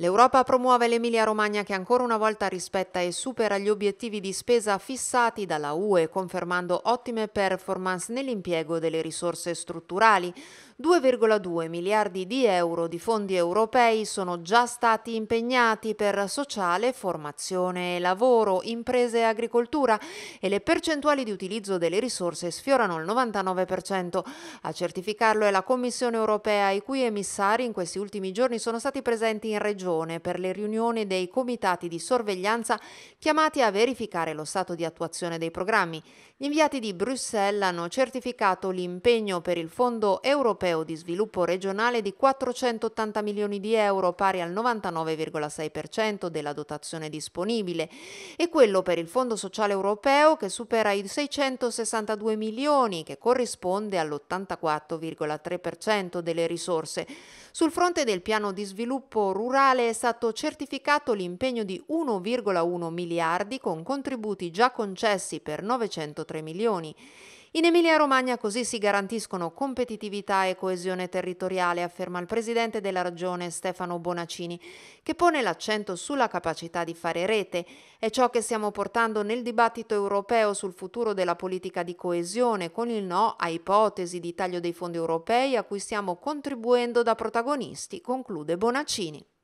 L'Europa promuove l'Emilia-Romagna che ancora una volta rispetta e supera gli obiettivi di spesa fissati dalla UE, confermando ottime performance nell'impiego delle risorse strutturali. 2,2 miliardi di euro di fondi europei sono già stati impegnati per sociale, formazione e lavoro, imprese e agricoltura e le percentuali di utilizzo delle risorse sfiorano il 99%. A certificarlo è la Commissione europea, i cui emissari in questi ultimi giorni sono stati presenti in regione Regione per le riunioni dei comitati di sorveglianza chiamati a verificare lo stato di attuazione dei programmi. Gli inviati di Bruxelles hanno certificato l'impegno per il Fondo europeo di sviluppo regionale di 480 milioni di euro, pari al 99,6% della dotazione disponibile, e quello per il Fondo sociale europeo che supera i 662 milioni, che corrisponde all'84,3% delle risorse. Sul fronte del piano di sviluppo rurale, totale è stato certificato l'impegno di 1,1 miliardi con contributi già concessi per 903 milioni. In Emilia-Romagna così si garantiscono competitività e coesione territoriale, afferma il presidente della regione Stefano Bonacini, che pone l'accento sulla capacità di fare rete. È ciò che stiamo portando nel dibattito europeo sul futuro della politica di coesione, con il no a ipotesi di taglio dei fondi europei a cui stiamo contribuendo da protagonisti, conclude Bonacini.